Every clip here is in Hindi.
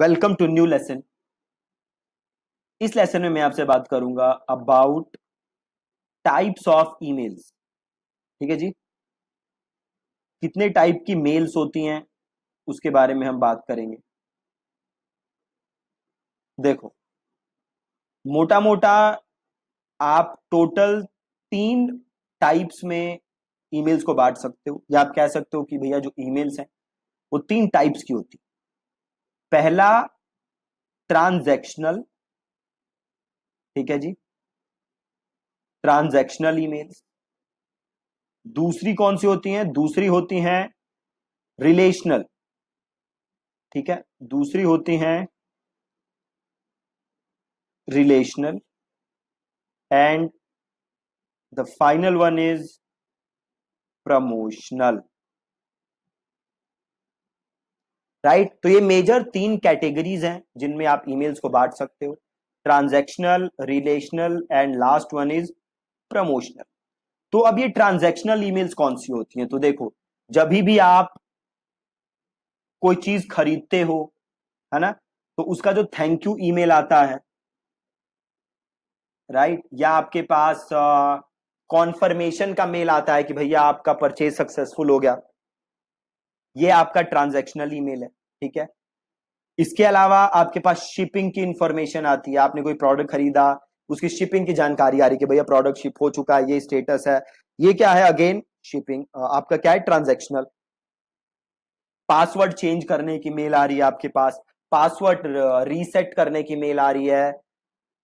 वेलकम टू न्यू लेसन इस लेसन में मैं आपसे बात करूंगा अबाउट टाइप्स ऑफ ईमेल्स ठीक है जी कितने टाइप की मेल्स होती हैं उसके बारे में हम बात करेंगे देखो मोटा मोटा आप टोटल तीन टाइप्स में ईमेल्स को बांट सकते हो या आप कह सकते हो कि भैया जो ईमेल्स हैं वो तीन टाइप्स की होती है पहला ट्रांजैक्शनल ठीक है जी ट्रांजैक्शनल ईमेल्स दूसरी कौन सी होती हैं दूसरी होती हैं रिलेशनल ठीक है दूसरी होती हैं relational and the final one is promotional right right? तो ये मेजर तीन कैटेगरीज हैं जिनमें आप ईमेल्स को बांट सकते हो transactional relational and last one is promotional तो अब ये ट्रांजैक्शनल ईमेल्स कौन सी होती हैं तो देखो जब भी आप कोई चीज खरीदते हो है ना तो उसका जो थैंक यू ईमेल आता है राइट right? या आपके पास कॉन्फर्मेशन uh, का मेल आता है कि भैया आपका परचेज सक्सेसफुल हो गया ये आपका ट्रांजेक्शनल ईमेल है ठीक है इसके अलावा आपके पास शिपिंग की इंफॉर्मेशन आती है आपने कोई प्रोडक्ट खरीदा उसकी शिपिंग की जानकारी आ रही है भैया प्रोडक्ट शिप हो चुका है ये स्टेटस है ये क्या है अगेन शिपिंग आपका क्या है ट्रांजेक्शनल पासवर्ड चेंज करने की मेल आ रही है आपके पास पासवर्ड रीसेट करने की मेल आ रही है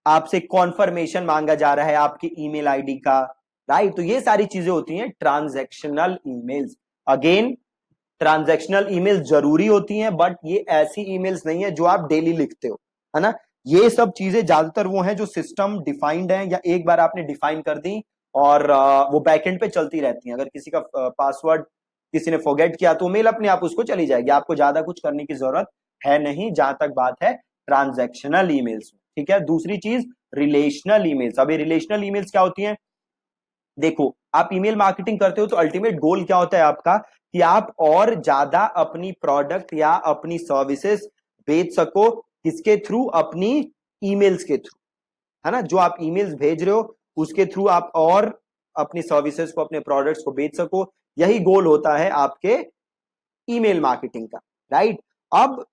आपसे कॉन्फर्मेशन मांगा जा रहा है आपकी ईमेल आईडी का राइट तो ये सारी चीजें होती हैं transactional emails again transactional email जरूरी होती हैं बट ये ऐसी ईमेल्स नहीं है जो आप डेली लिखते हो है ना ये सब चीजें ज्यादातर वो हैं जो सिस्टम डिफाइंड हैं या एक बार आपने डिफाइन कर दी और वो बैकएंड पे चलती रहती हैं अगर किसी का पासवर्ड किसी ने फॉरगेट किया तो मेल अपने आप उसको चली जाएगी आपको ज्यादा कुछ करने की जरूरत है नहीं जहां तक बात है ट्रांजेक्शनल ईमेल्स ठीक है दूसरी चीज रिलेशनल ईमेल्स मेल्स अभी रिलेशनल ईमेल्स क्या होती हैं देखो आप ईमेल मार्केटिंग करते हो तो अल्टीमेट गोल क्या होता है आपका कि आप और ज्यादा अपनी प्रोडक्ट या अपनी सर्विसेज बेच सको किसके थ्रू अपनी ईमेल्स के थ्रू है ना जो आप ईमेल्स भेज रहे हो उसके थ्रू आप और अपनी सर्विसेज को अपने प्रोडक्ट्स को बेच सको यही गोल होता है आपके ईमेल मार्केटिंग का राइट अब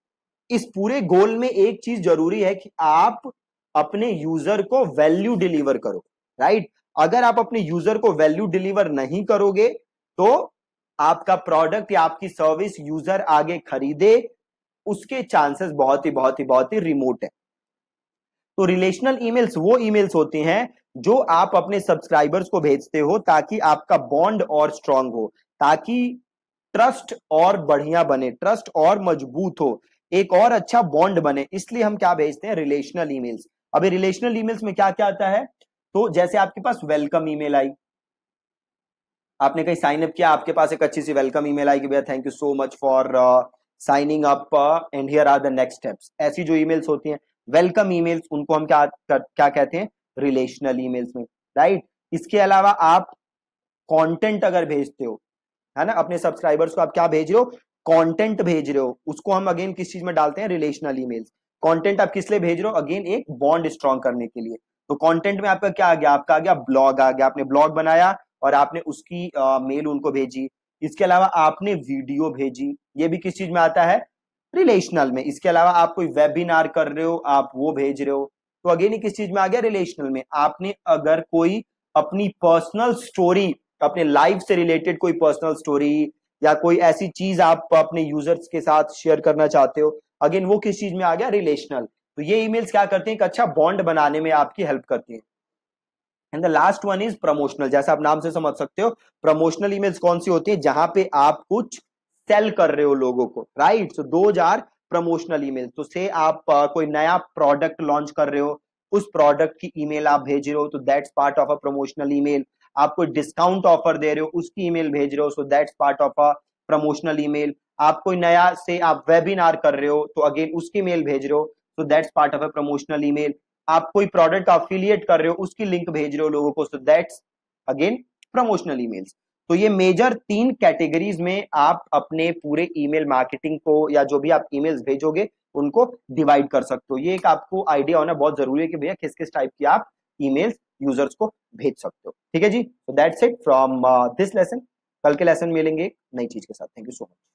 इस पूरे गोल में एक चीज जरूरी है कि आप अपने यूजर को वैल्यू डिलीवर करो राइट अगर आप अपने यूजर को वैल्यू डिलीवर नहीं करोगे तो आपका प्रोडक्ट या आपकी सर्विस यूजर आगे खरीदे उसके चांसेस बहुत ही बहुत ही बहुत ही रिमोट है तो रिलेशनल ईमेल्स वो ईमेल्स होती हैं जो आप अपने सब्सक्राइबर्स को भेजते हो ताकि आपका बॉन्ड और स्ट्रांग हो ताकि ट्रस्ट और बढ़िया बने ट्रस्ट और मजबूत हो एक और अच्छा बॉन्ड बने इसलिए हम क्या भेजते हैं रिलेशनल ईमेल्स अभी रिलेशनल ईमेल्स में क्या क्या आता है तो जैसे आपके पास वेलकम ईमेल आई आपने कहीं साइन अप किया आपके पास एक अच्छी सी वेलकम ईमेल आएगी भैया thank you so much for signing up and here are the next steps ऐसी जो ईमेल्स होती हैं वेलकम ईमेल्स उनको हम क्या क्या कहते हैं रिलेशनल ईमेल्स में राइट right? इसके अलावा आप कंटेंट अगर भेजते हो है ना अपने सब्सक्राइबर्स को आप क्या भेज रहे हो कंटेंट भेज रहे हो उसको हम अगेन किस चीज में डालते हैं रिलेशनल ईमेल्स कंटेंट आप किस लिए भेज रहे हो अगेन एक बॉन्ड स्ट्रॉन्ग करने के लिए तो कंटेंट में आपका क्या आ गया आपका आ गया ब्लॉग आ गया आपने ब्लॉग बनाया और आपने उसकी आ, मेल उनको भेजी इसके अलावा आपने वीडियो भेजी ये भी किस चीज में आता है रिलेशनल में इसके अलावा आप कोई वेबिनार कर रहे हो आप वो भेज रहे हो तो अगेन किस चीज में आ गया रिलेशनल में आपने अगर कोई अपनी पर्सनल स्टोरी अपने लाइफ से रिलेटेड कोई पर्सनल स्टोरी या कोई ऐसी चीज आप अपने यूजर्स के साथ शेयर करना चाहते हो अगेन वो किस चीज में आ गया रिलेशनल तो ये ईमेल्स क्या करते हैं एक अच्छा बॉन्ड बनाने में आपकी हेल्प करती है and the last one is promotional जैसा आप नाम से समझ सकते हो प्रमोशनल इमेज कौन सी होती है जहां पे आप कुछ सेल कर रहे हो लोगों को राइट सो दो आर प्रमोशनल ईमेल तो से आप uh, कोई नया प्रोडक्ट लॉन्च कर रहे हो उस प्रोडक्ट की ईमेल आप भेज रहे हो तो that's part of a promotional email आप कोई डिस्काउंट ऑफर दे रहे हो उसकी ईमेल भेज रहे हो so that's part of a promotional email आप कोई नया से आप वेबिनार कर रहे हो तो अगेन उसकी मेल भेज रहे हो so that's part of a promotional email आप कोई प्रोडक्ट अफिलियट कर रहे हो उसकी लिंक भेज रहे हो लोगों को so that's again promotional emails तो ये मेजर तीन कैटेगरीज में आप अपने पूरे ईमेल मार्केटिंग को या जो भी आप ईमेल्स भेजोगे उनको डिवाइड कर सकते हो ये एक आपको आइडिया होना बहुत जरूरी है कि भैया किस किस टाइप की आप ईमेल्स यूजर्स को भेज सकते हो ठीक है जी so that's it from this lesson कल के लेसन मिलेंगे नई चीज के साथ थैंक यू सो मच